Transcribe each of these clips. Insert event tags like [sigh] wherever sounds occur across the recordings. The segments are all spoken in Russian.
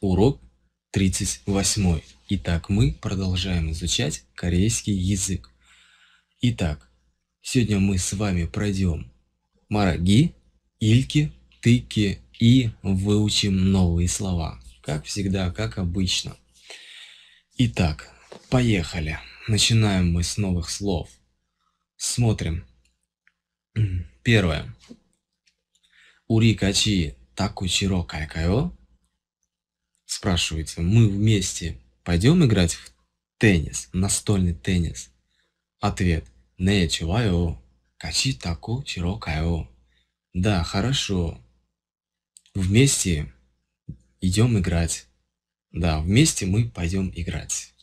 Урок 38. Итак, мы продолжаем изучать корейский язык. Итак, сегодня мы с вами пройдем мараги, ильки, тыки и выучим новые слова. Как всегда, как обычно. Итак, поехали. Начинаем мы с новых слов. Смотрим. Первое. Ури качи таку чиро кайкайо спрашиваете, мы вместе пойдем играть в теннис, настольный теннис? Ответ. Не чуваю. Качи таку чирокаю. Да, хорошо. Вместе идем играть. Да, вместе мы пойдем играть.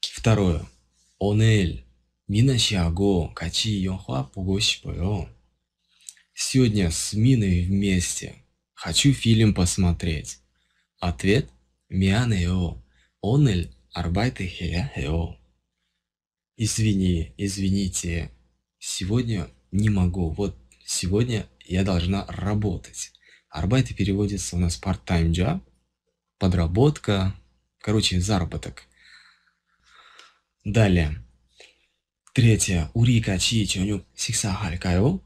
Второе. Онель. Мина Сиаго, Качи Йонхуа Пугощипоё. Сегодня с Миной вместе Хочу фильм посмотреть. Ответ мианео Эо. арбайты эль Извини, извините. Сегодня не могу. Вот сегодня я должна работать. Арбайты переводится у нас part-time job, подработка, короче, заработок. Далее. Третье. Урика чи чоню сикса халькайо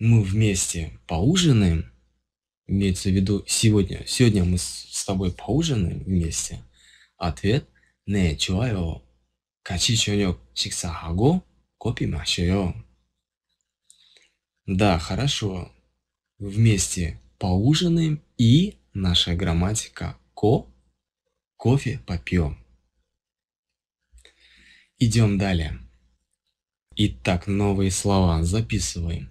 мы вместе поужинаем, имеется в виду сегодня, сегодня мы с тобой поужинаем вместе, ответ не чуаю. Качи чонек чиксахаго копи Да, хорошо. Вместе поужинаем и наша грамматика ко кофе попьем. Идем далее. Итак, новые слова записываем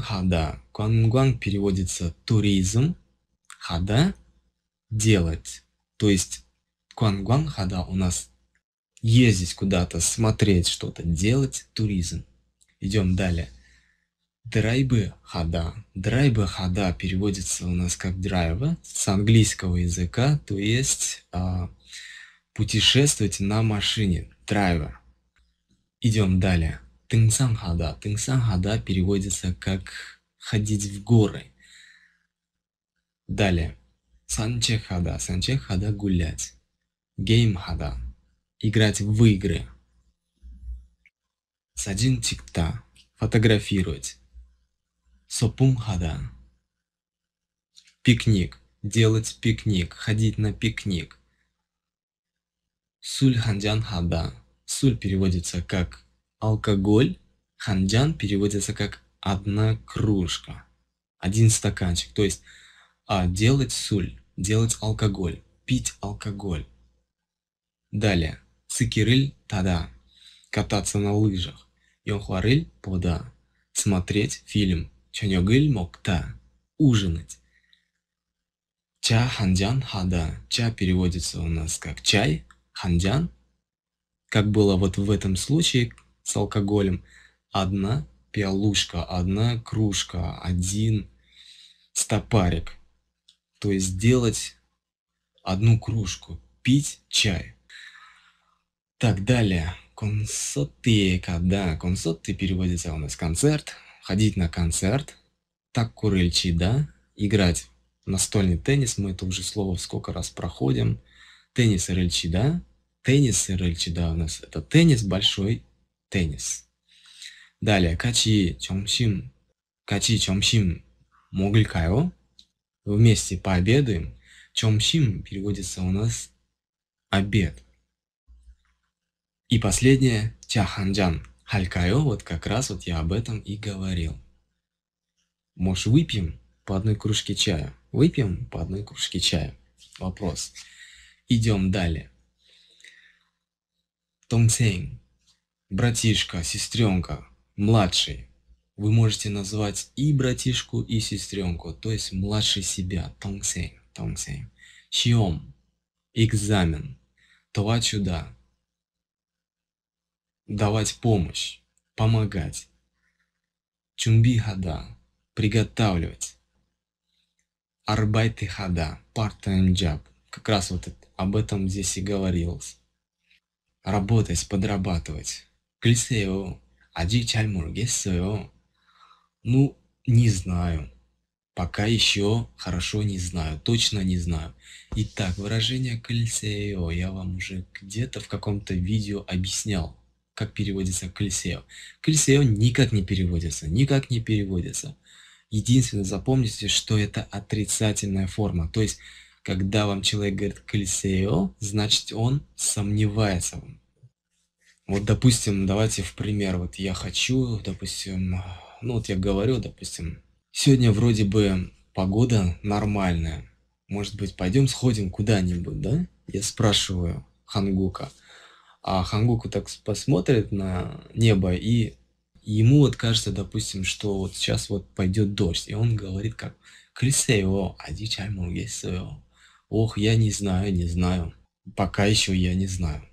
хада. Куангуан переводится туризм, хада делать. То есть хада у нас ездить куда-то, смотреть что-то, делать туризм. Идем далее. Драйбы хада. Драйбы хада переводится у нас как драйва с английского языка, то есть а, путешествовать на машине. Драйвер. Идем далее. Тынсанхада. Тынсанхада переводится как «ходить в горы». Далее. Санчехада. Санчехада – гулять. Геймхада – играть в игры. Саджин тикта – фотографировать. Сопумхада – пикник. Делать пикник, ходить на пикник. Суль хада. Суль переводится как Алкоголь ханджан переводится как одна кружка, один стаканчик. То есть а, делать суль, делать алкоголь, пить алкоголь. Далее. Цикирыль тада. Кататься на лыжах. Йонхуарыль пода. Смотреть фильм. Чанёгыль мокта. Ужинать. Ча ханджан хада. Ча переводится у нас как чай, ханджан. Как было вот в этом случае, с алкоголем. Одна пиалушка, одна кружка, один стопарик. То есть делать одну кружку, пить чай. Так, далее. Консотека, да, консот переводится у нас концерт. Ходить на концерт. Так курыльчи, да. Играть настольный теннис, мы это уже слово сколько раз проходим. Теннис и рыльчи, да. Теннис и рыльчи, да, у нас это теннис большой теннис. Далее, 같이 점심, 같이 점심 먹을까요? Вместе пообедаем. Чомсим переводится у нас обед. И последнее, тяханджан. Халькайо, вот как раз вот я об этом и говорил. Может выпьем по одной кружке чая? Выпьем по одной кружке чая. Вопрос. Идем далее. Тонсейн братишка, сестренка, младший. Вы можете назвать и братишку, и сестренку, то есть младший себя, тонгсэнь, тонгсэнь. Чьем? Экзамен. Това чуда. Давать помощь, помогать. Чумбихада, приготавливать. Арбайтихада, part-time job. Как раз вот об этом здесь и говорилось. Работать, подрабатывать. 글쎄요. 아직 잘 모르겠어요. Ну, не знаю. Пока еще хорошо не знаю, точно не знаю. Итак, выражение «кальсео» я вам уже где-то в каком-то видео объяснял, как переводится «кальсео». «Кальсео» никак не переводится, никак не переводится. Единственное, запомните, что это отрицательная форма. То есть, когда вам человек говорит «кальсео», значит он сомневается вам. Вот, допустим, давайте в пример. Вот я хочу, допустим, ну вот я говорю, допустим, сегодня вроде бы погода нормальная. Может быть, пойдем сходим куда-нибудь, да? Я спрашиваю Хангука. А Хангуку так посмотрит на небо, и ему вот кажется, допустим, что вот сейчас вот пойдет дождь. И он говорит как «Крисео, адичай мугесео». Ох, я не знаю, не знаю. Пока еще я не знаю.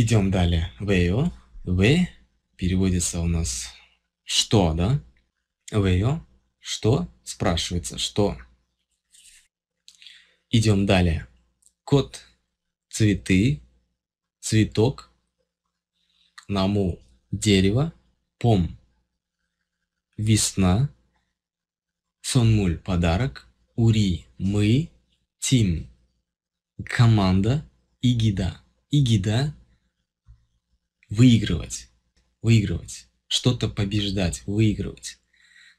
Идем далее. Вэйо. Вэ переводится у нас что, да? Вэйо. Что? Спрашивается, что? Идем далее. Кот. Цветы. Цветок. Наму. Дерево. Пом. Весна. Сонмуль. Подарок. Ури. Мы. Тим. Команда. Игида. Игида выигрывать, выигрывать, что-то побеждать, выигрывать.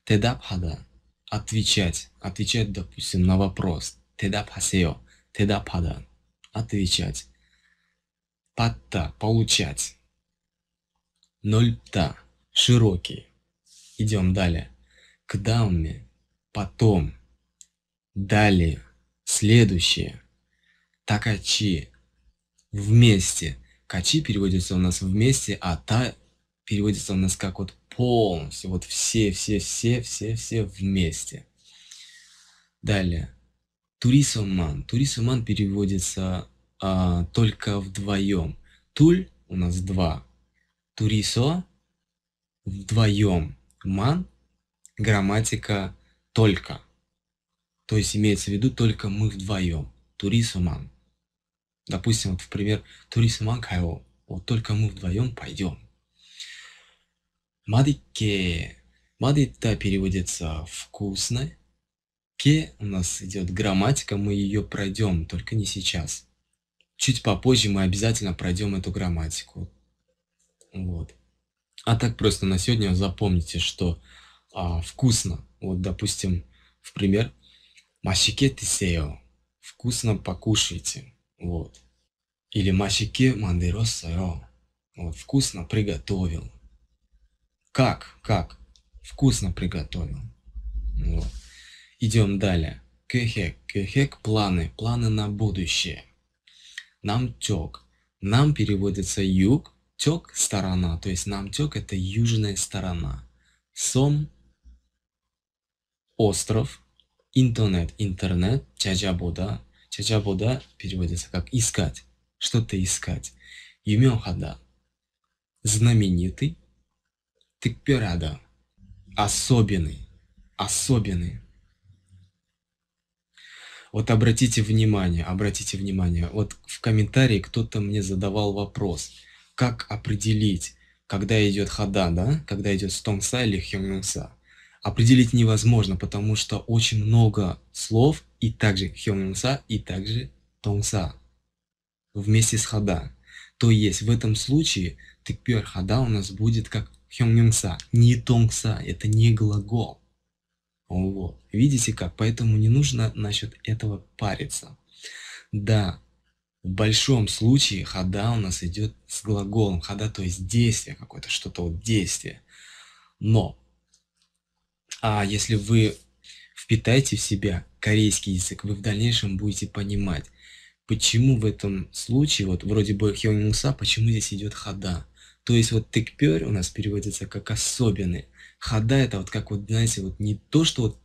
Тедапхада – отвечать, отвечать, допустим, на вопрос. Тедапхасео – тедапхада – отвечать. Патта – получать. Нольта – широкий. Идем далее. Кдамме – потом. Далее. Следующее. Такачи – вместе – Качи переводится у нас вместе, а та переводится у нас как вот полностью, вот все, все, все, все, все вместе. Далее. Турисуман. Турисуман переводится а, только вдвоем. Туль у нас два. Турисо вдвоем. Ман грамматика только. То есть имеется в виду только мы вдвоем. Турисуман. Допустим, вот в пример Туриса Макайо. Вот только мы вдвоем пойдем. Мадике. Мадита переводится вкусно. Ке у нас идет грамматика, мы ее пройдем, только не сейчас. Чуть попозже мы обязательно пройдем эту грамматику. Вот. А так просто на сегодня запомните, что а, вкусно. Вот, допустим, в пример, машике тисео. Вкусно покушайте. Вот. Или масике мандеросо. Вот, вкусно приготовил. Как? Как? Вкусно приготовил. Вот. Идем далее. Кехек. Кехек – планы. Планы на будущее. Нам тек. Нам переводится юг. Тек – сторона. То есть нам тек – это южная сторона. Сом – остров. Интернет – интернет. Чаджабода Чачабуда переводится как «искать», что-то искать. Юмёхада – знаменитый. Тыкперада – особенный, особенный. Вот обратите внимание, обратите внимание, вот в комментарии кто-то мне задавал вопрос, как определить, когда идет хада, да, когда идет стонса или хёмюнса определить невозможно, потому что очень много слов, и также хёмюнса, и также тонса вместе с хада. То есть в этом случае тыкпер хада у нас будет как хёмюнса, не тонса, это не глагол. Вот. Видите как? Поэтому не нужно насчет этого париться. Да, в большом случае хода у нас идет с глаголом хода, то есть действие какое-то, что-то вот действие. Но а если вы впитаете в себя корейский язык, вы в дальнейшем будете понимать, почему в этом случае, вот вроде бы Хёнгса, почему здесь идет хода. То есть вот тыкпёр у нас переводится как особенный. Хода это вот как вот, знаете, вот не то, что вот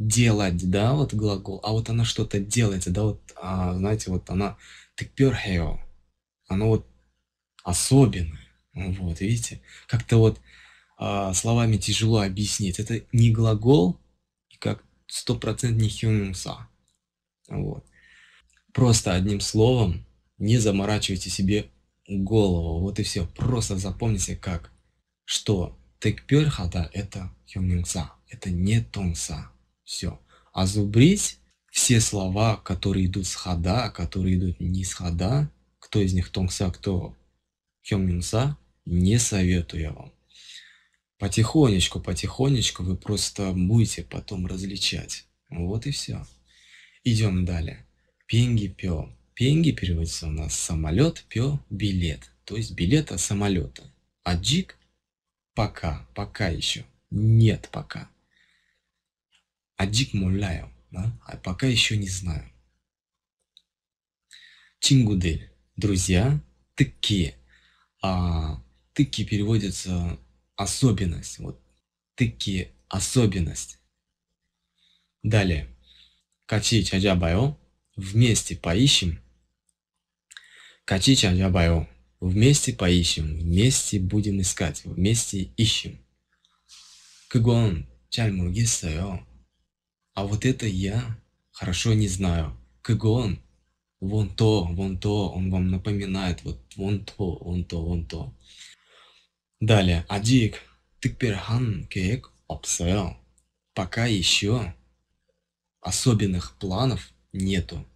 делать, да, вот глагол, а вот она что-то делается, да, вот, а, знаете, вот она тыкпёр хэо, она вот особенная, вот, видите, как-то вот а, словами тяжело объяснить. Это не глагол, как не хюнунса. Вот. Просто одним словом не заморачивайте себе голову. Вот и все. Просто запомните как, что текперхата это хюнунса, это не тонса. Все. А зубрить все слова, которые идут с хода, которые идут не с хода, кто из них тонкса, кто хёминса, не советую я вам потихонечку, потихонечку вы просто будете потом различать. Вот и все. Идем далее. Пенги пё. Пенги переводится у нас самолет, пё билет. То есть билета самолета. А джик пока, пока еще. Нет пока. А джик муляю. Да? А пока еще не знаю. Чингудель. Друзья, тыки. А, тыки переводится особенность. Вот такие особенность Далее. Качи чаджабайо. Вместе поищем. Качи чаджабайо. Вместе поищем. Вместе будем искать. Вместе ищем. Кгон чальмургисайо. А вот это я хорошо не знаю. Кгон. Вон то, вон то, он вам напоминает. Вот вон то, вон то, вон то. Далее. 아직 특별한 кек 없어요. Пока еще особенных планов нету.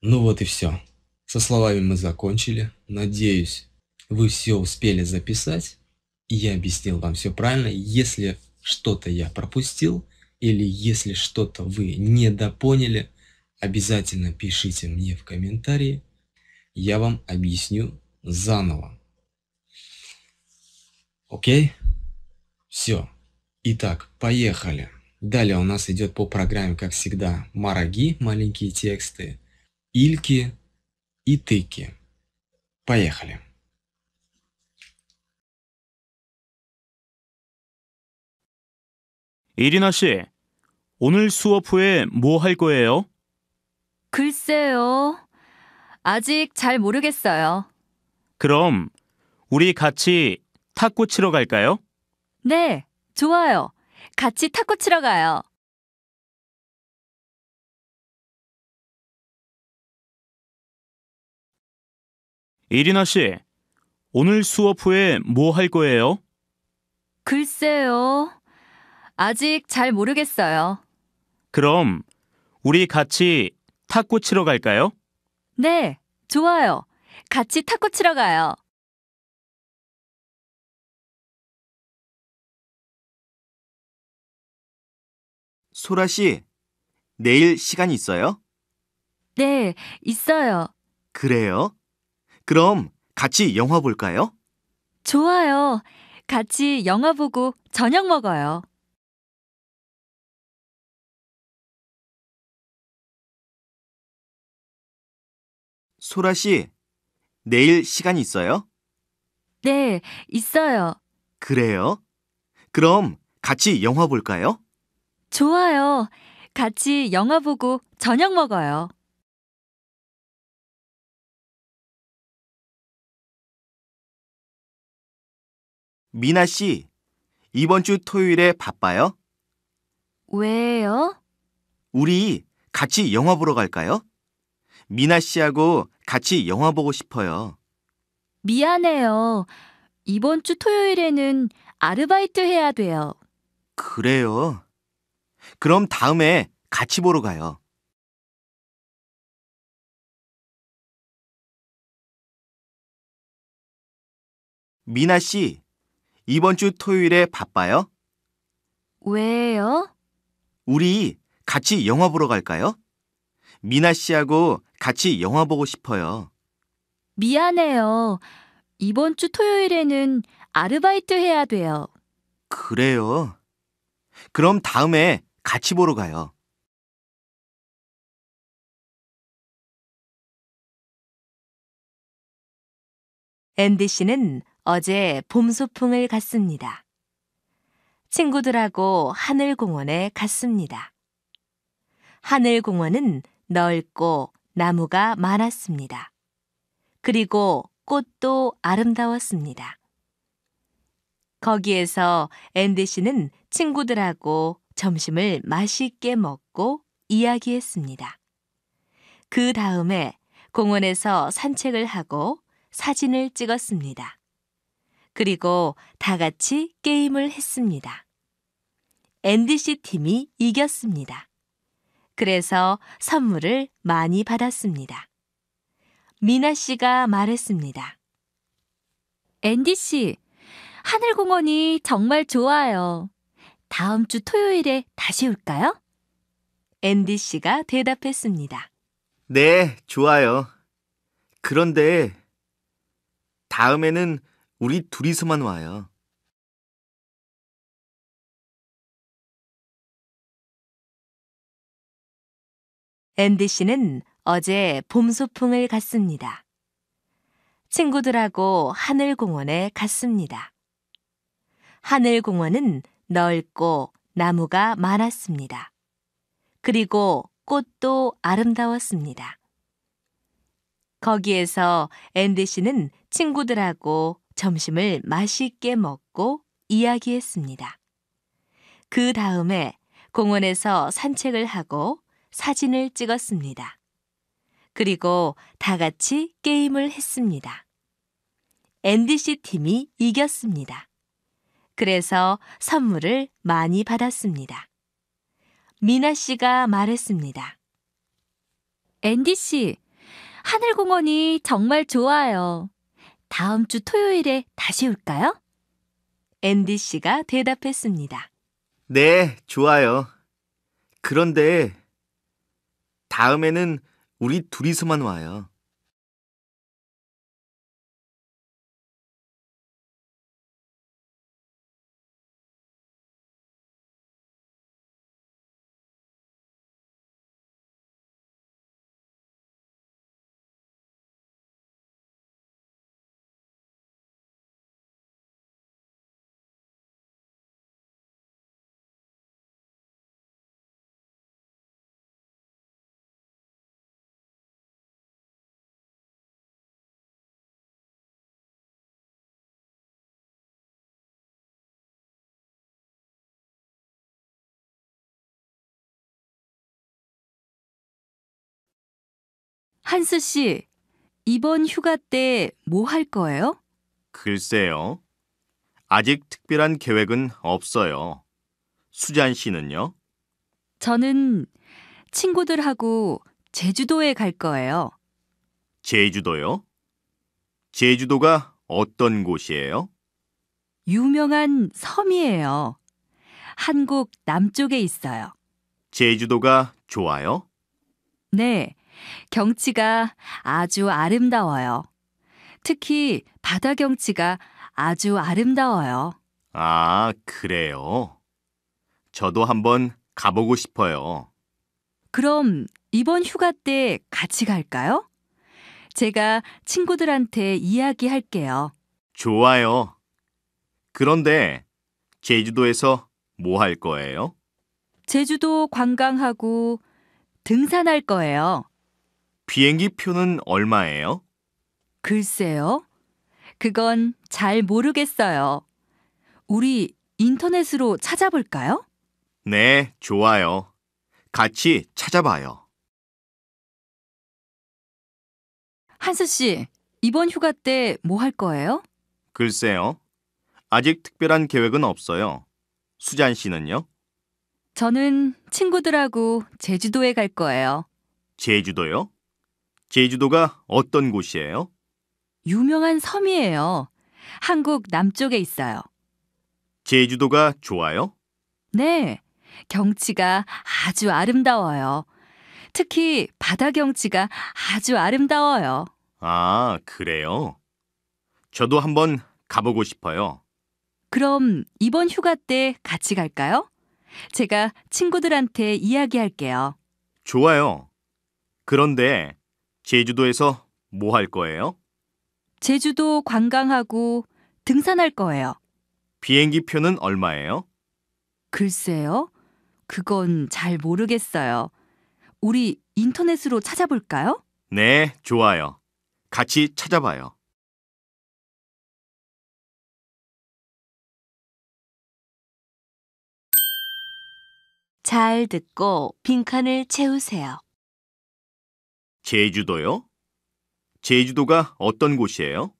Ну вот и все. Со словами мы закончили. Надеюсь, вы все успели записать. И я объяснил вам все правильно. Если что-то я пропустил, или если что-то вы недопоняли – обязательно пишите мне в комментарии, я вам объясню заново. Окей? Все. Итак, поехали. Далее у нас идет по программе, как всегда, мараги, маленькие тексты, ильки и тыки. Поехали. Ирина, 씨, 오늘 수업 후에 뭐 할 거예요? 글쎄요. 아직 잘 모르겠어요. 그럼 우리 같이 탁구 치러 갈까요? 네, 좋아요. 같이 탁구 치러 가요. 이리나 씨, 오늘 수업 후에 뭐 할 거예요? 글쎄요. 아직 잘 모르겠어요. 그럼 우리 같이 탁구 치러 갈까요? 네, 좋아요. 같이 탁구 치러 가요. 소라 씨, 내일 시간 있어요? 네, 있어요. 그래요? 그럼 같이 영화 볼까요? 좋아요. 같이 영화 보고 저녁 먹어요. 소라 씨, 내일 시간 있어요? 네, 있어요. 그래요? 그럼 같이 영화 볼까요? 좋아요. 같이 영화 보고 저녁 먹어요. 미나 씨, 이번 주 토요일에 바빠요? 왜요? 우리 같이 영화 보러 갈까요? 미나 씨하고 같이 영화 보고 싶어요. 미안해요. 이번 주 토요일에는 아르바이트 해야 돼요. 그래요. 그럼 다음에 같이 보러 가요. 미나 씨, 이번 주 토요일에 바빠요? 왜요? 우리 같이 영화 보러 갈까요? 미나 씨하고 같이 영화 보고 싶어요. 미안해요. 이번 주 토요일에는 아르바이트 해야 돼요. 그래요? 그럼 다음에 같이 보러 가요. 앤디 씨는 어제 봄 소풍을 갔습니다. 친구들하고 하늘공원에 갔습니다. 하늘공원은 넓고 나무가 많았습니다. 그리고 꽃도 아름다웠습니다. 거기에서 앤디 씨는 친구들하고 점심을 맛있게 먹고 이야기했습니다. 그 다음에 공원에서 산책을 하고 사진을 찍었습니다. 그리고 다 같이 게임을 했습니다. 앤디 씨 팀이 이겼습니다. 그래서 선물을 많이 받았습니다. 미나 씨가 말했습니다. 앤디 씨, 하늘공원이 정말 좋아요. 다음 주 토요일에 다시 올까요? 앤디 씨가 대답했습니다. 네, 좋아요. 그런데 다음에는 우리 둘이서만 와요. 앤디 씨는 어제 봄 소풍을 갔습니다. 친구들하고 하늘공원에 갔습니다. 하늘공원은 넓고 나무가 많았습니다. 그리고 꽃도 아름다웠습니다. 거기에서 앤디 씨는 친구들하고 점심을 맛있게 먹고 이야기했습니다. 그 다음에 공원에서 산책을 하고 사진을 찍었습니다. 그리고 다 같이 게임을 했습니다. NDC 팀이 이겼습니다. 그래서 선물을 많이 받았습니다. 미나 씨가 말했습니다. NDC, 하늘공원이 정말 좋아요. 다음 주 토요일에 다시 올까요? n d c 가 대답했습니다. 네, 좋아요. 그런데 다음에는 우리 둘이서만 와요. 한스 씨, 이번 휴가 때 뭐 할 거예요? 글쎄요. 아직 특별한 계획은 없어요. 수잔 씨는요? 저는 친구들하고 제주도에 갈 거예요. 제주도요? 제주도가 어떤 곳이에요? 유명한 섬이에요. 한국 남쪽에 있어요. 제주도가 좋아요? 네, 경치가 아주 아름다워요. 특히 바다 경치가 아주 아름다워요. 아, 그래요? 저도 한번 가보고 싶어요. 그럼 이번 휴가 때 같이 갈까요? 제가 친구들한테 이야기할게요. 좋아요. 그런데 제주도에서 뭐 할 거예요? 제주도 관광하고 등산할 거예요. 비행기 표는 얼마예요? 글쎄요. 그건 잘 모르겠어요. 우리 인터넷으로 찾아볼까요? 네, 좋아요. 같이 찾아봐요. 한수 씨, 이번 휴가 때 뭐 할 거예요? 글쎄요. 아직 특별한 계획은 없어요. 수잔 씨는요? 저는 친구들하고 제주도에 갈 거예요. 제주도요? 제주도가 어떤 곳이에요? 유명한 섬이에요. 한국 남쪽에 있어요. 제주도가 좋아요? 네, 경치가 아주 아름다워요. 특히 바다 경치가 아주 아름다워요. 아, 그래요? 저도 한번 가보고 싶어요. 그럼 이번 휴가 때 같이 갈까요? 제가 친구들한테 이야기할게요. 좋아요. 그런데 제주도에서 뭐 할 거예요? 제주도 관광하고 등산할 거예요. 비행기 표는 얼마예요? 글쎄요. 그건 잘 모르겠어요. 우리 인터넷으로 찾아볼까요? 네, 좋아요. 같이 찾아봐요. 잘 듣고 빈칸을 채우세요. 제주도요? 제주도가 어떤 곳이에요?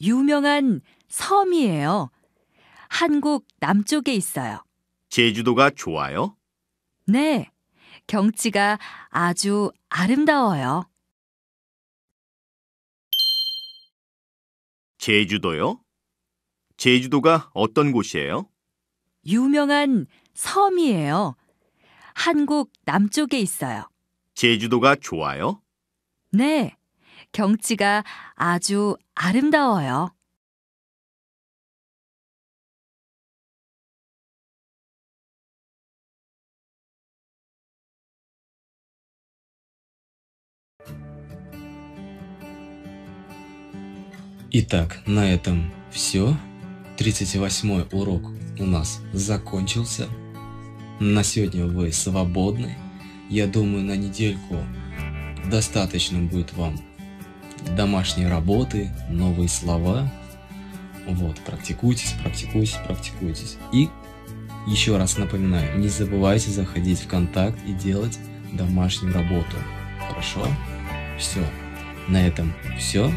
유명한 섬이에요. 한국 남쪽에 있어요. 제주도가 좋아요? 네, 경치가 아주 아름다워요. 제주도요? 제주도가 어떤 곳이에요? 유명한 섬이에요. 한국 남쪽에 있어요. 제주도가 좋아요? 네, 경치가 아주 아름다워요. Итак, на этом все. 38 урок у нас закончился. На сегодня вы свободны. Я думаю, на недельку достаточно будет вам домашней работы, новые слова. Вот, практикуйтесь, практикуйтесь, практикуйтесь. И еще раз напоминаю, не забывайте заходить в контакт и делать домашнюю работу. Хорошо? Все. На этом все.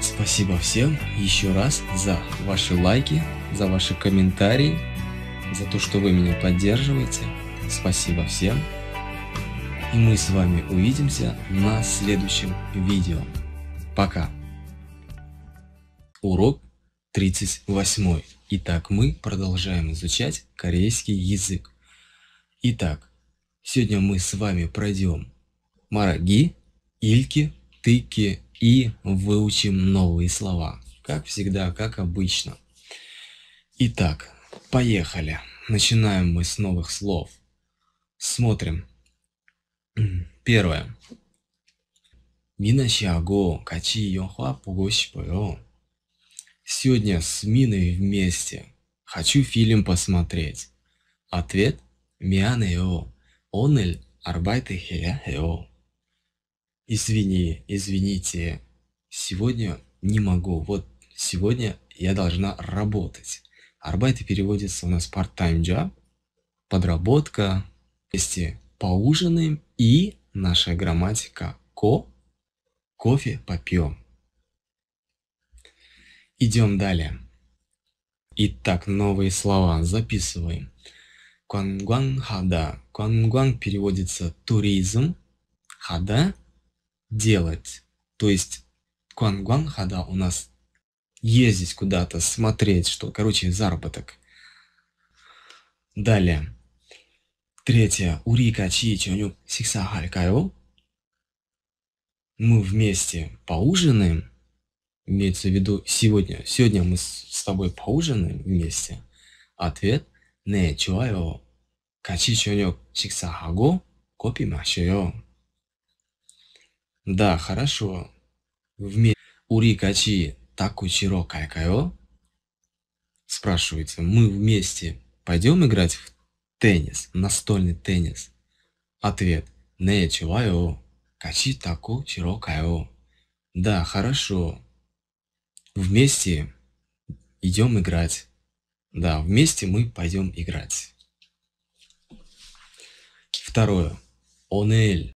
Спасибо всем еще раз за ваши лайки, за ваши комментарии, за то, что вы меня поддерживаете. Спасибо всем. И мы с вами увидимся на следующем видео. Пока. Урок 38. Итак, мы продолжаем изучать корейский язык. Итак, сегодня мы с вами пройдем мараги, ильки, тыки и выучим новые слова. Как всегда, как обычно. Итак, поехали. Начинаем мы с новых слов. Смотрим. [clears throat] Первое. Минашиаго, качи йохуа погощпоё. Сегодня с Миной вместе. Хочу фильм посмотреть. Ответ. Мианео. Онель арбайте хеяхео. Извини, извините. Сегодня не могу. Вот сегодня я должна работать. Арбайты переводится у нас part-time job, подработка, вести поужинаем и наша грамматика ко, кофе попьем. Идем далее. Итак, новые слова записываем. Квангуан хада. Квангуан переводится туризм. Хада – делать. То есть квангуан хада у нас ездить куда-то, смотреть, что, короче, заработок. Далее. Третье. Ури качи чонюк сикса харькаю. Мы вместе поужинаем. Имеется в виду сегодня. Сегодня мы с тобой поужинаем вместе. Ответ. Не чуаю. Качи чонюк сикса хагу. Копи машею. Да, хорошо. Вместе. Ури качи таку чиро кайкаю. Спрашивается. Мы вместе пойдем играть в Теннис, настольный теннис. Ответ. Не чуваю. Качи таку чирокаю. Да, хорошо. Вместе идем играть. Да, вместе мы пойдем играть. Второе. Онель.